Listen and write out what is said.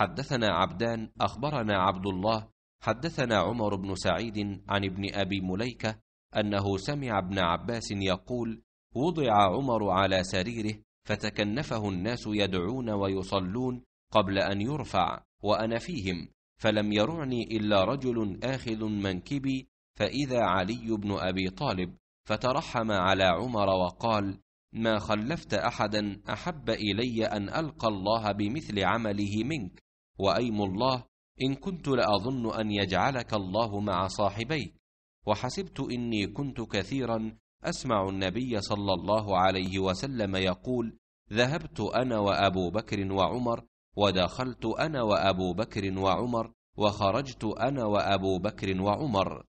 حدثنا عبدان اخبرنا عبد الله حدثنا عمر بن سعيد عن ابن ابي مليكه انه سمع ابن عباس يقول وضع عمر على سريره فتكنفه الناس يدعون ويصلون قبل ان يرفع وانا فيهم فلم يرعني الا رجل اخذ منكبي فاذا علي بن ابي طالب فترحم على عمر وقال ما خلفت احدا احب الي ان القى الله بمثل عمله منك وايم الله ان كنت لاظن ان يجعلك الله مع صاحبيك وحسبت اني كنت كثيرا اسمع النبي صلى الله عليه وسلم يقول ذهبت انا وابو بكر وعمر ودخلت انا وابو بكر وعمر وخرجت انا وابو بكر وعمر